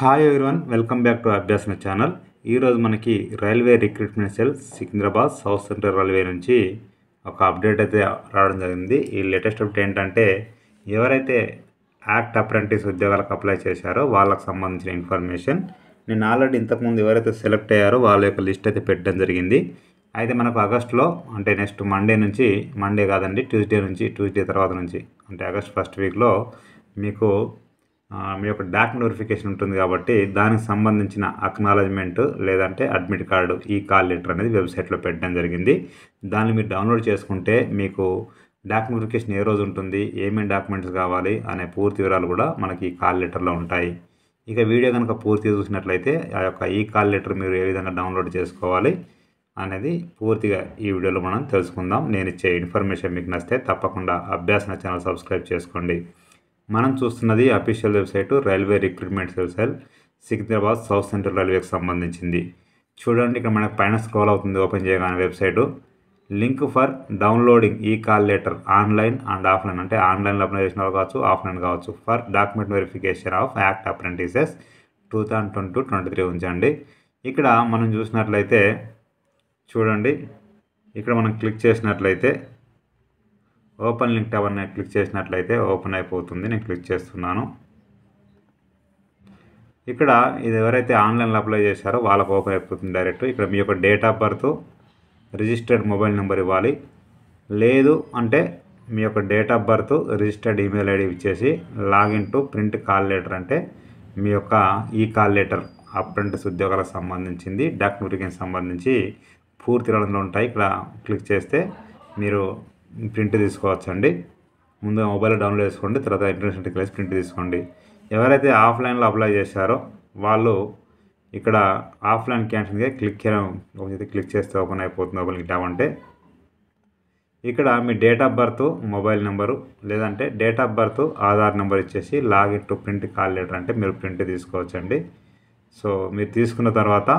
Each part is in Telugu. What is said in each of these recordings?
hi everyone welcome back to Abhyasana channel ఈరోజు మనకి railway recruitment cell Secunderabad South Central Railway నుంచి ఒక అప్డేట్ అయితే రావడం జరిగింది ఈ లేటెస్ట్ అప్డేట్ ఏంటంటే ఎవరైతే యాక్ట్ అప్రెంటిస్ ఉద్యోగాలకు అప్లై చేశారో వాళ్ళకు సంబంధించిన ఇన్ఫర్మేషన్ నేను ఆల్రెడీ ఇంతకుముందు ఎవరైతే సెలెక్ట్ అయ్యారో వాళ్ళ యొక్క లిస్ట్ అయితే పెట్టడం జరిగింది అయితే మనకు ఆగస్టులో అంటే నెక్స్ట్ మండే నుంచి మండే కాదండి ట్యూస్డే నుంచి ట్యూస్డే తర్వాత నుంచి అంటే ఆగస్ట్ ఫస్ట్ వీక్లో మీకు మీ యొక్క డాక్ నోటిఫికేషన్ ఉంటుంది కాబట్టి దానికి సంబంధించిన అక్నాలజ్మెంట్ లేదంటే అడ్మిట్ కార్డు ఈ కాల్ లెటర్ అనేది వెబ్సైట్లో పెట్టడం జరిగింది దాన్ని మీరు డౌన్లోడ్ చేసుకుంటే మీకు డాక్ నోటిఫికేషన్ ఏ రోజు ఉంటుంది ఏమేమి డాక్యుమెంట్స్ కావాలి అనే పూర్తి వివరాలు కూడా మనకి ఈ కాల్ లెటర్లో ఉంటాయి ఇక వీడియో కనుక పూర్తి చూసినట్లయితే ఆ యొక్క ఈ కాల్ లెటర్ మీరు ఏ విధంగా డౌన్లోడ్ చేసుకోవాలి అనేది పూర్తిగా ఈ వీడియోలో మనం తెలుసుకుందాం నేను ఇచ్చే ఇన్ఫర్మేషన్ మీకు నచ్చితే తప్పకుండా అభ్యాసన ఛానల్ సబ్స్క్రైబ్ చేసుకోండి మనం చూస్తున్నది official website railway recruitment cell cell Secunderabad South Central రైల్వేకి సంబంధించింది చూడండి ఇక్కడ మనకు పైన స్క్రోల్ అవుతుంది ఓపెన్ చేయగానే వెబ్సైటు లింక్ ఫర్ డౌన్లోడింగ్ ఈ call letter online and offline అంటే ఆన్లైన్లో అప్లై చేసిన వాళ్ళు కావచ్చు ఆఫ్లైన్ కావచ్చు for document verification of act apprentices two thousand twenty two twenty three ఉంచండి ఇక్కడ మనం చూసినట్లయితే చూడండి ఇక్కడ మనం క్లిక్ చేసినట్లయితే ఓపెన్ లింక్ టవర్ నేను క్లిక్ చేసినట్లయితే ఓపెన్ అయిపోతుంది నేను క్లిక్ చేస్తున్నాను ఇక్కడ ఇది ఎవరైతే ఆన్లైన్లో అప్లై చేశారో వాళ్ళకు ఓపెన్ అయిపోతుంది డైరెక్ట్ ఇక్కడ మీ యొక్క date of birth registered mobile number ఇవ్వాలి లేదు అంటే మీ యొక్క date of birth registered email ID ఇచ్చేసి login to print call letter అంటే మీ యొక్క ఈ కాల్ లెటర్ అప్రెంటిస్ ఉద్యోగాలకు సంబంధించింది డాక్యుమెంటరీకి సంబంధించి పూర్తి వివరణలు ఉంటాయి ఇక్కడ క్లిక్ చేస్తే మీరు ప్రింట్ తీసుకోవచ్చండి ముందుగా మొబైల్లో డౌన్లోడ్ చేసుకోండి తర్వాత ఇంటర్నేషనల్ టెక్లైస్ ప్రింట్ తీసుకోండి ఎవరైతే ఆఫ్లైన్లో అప్లై చేశారో వాళ్ళు ఇక్కడ ఆఫ్లైన్ క్యాన్షన్ క్లిక్ చేయడం ఓపెన్ చేస్తే క్లిక్ చేస్తే ఓపెన్ అయిపోతుంది ఓపెన్ క్లిక్ అంటే ఇక్కడ మీ date of birth mobile number లేదంటే date of birth Aadhaar number ఇచ్చేసి login to print call letter అంటే మీరు ప్రింట్ తీసుకోవచ్చండి సో మీరు తీసుకున్న తర్వాత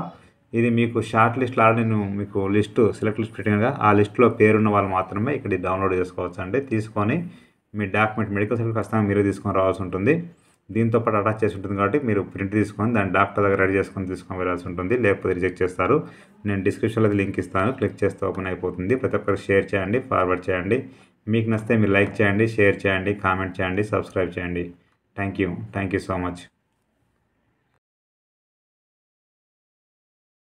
ఇది మీకు షార్ట్ లిస్ట్లో నేను మీకు లిస్టు సెలెక్ట్ లిస్ట్ పెట్టినగా ఆ లిస్ట్లో పేరున్న వాళ్ళు మాత్రమే ఇక్కడ డౌన్లోడ్ చేసుకోవచ్చు అండి తీసుకొని మీ డాక్యుమెంట్ మెడికల్ సెక్టర్ ఖచ్చితంగా మీరే తీసుకొని రావాల్సి ఉంటుంది దీంతో పాటు అటాచ్ చేసి ఉంటుంది కాబట్టి మీరు ప్రింట్ తీసుకొని దాన్ని డాక్టర్ దగ్గర రెడీ చేసుకొని తీసుకొని వెళ్ళాల్సి ఉంటుంది లేకపోతే రిజెక్ట్ చేస్తారు నేను డిస్క్రిప్షన్లో లింక్ ఇస్తాను క్లిక్ చేస్తే ఓపెన్ అయిపోతుంది ప్రతి ఒక్కరు షేర్ చేయండి ఫార్వర్డ్ చేయండి మీకు నచ్చితే మీరు లైక్ చేయండి షేర్ చేయండి కామెంట్ చేయండి సబ్స్క్రైబ్ చేయండి thank you thank you so much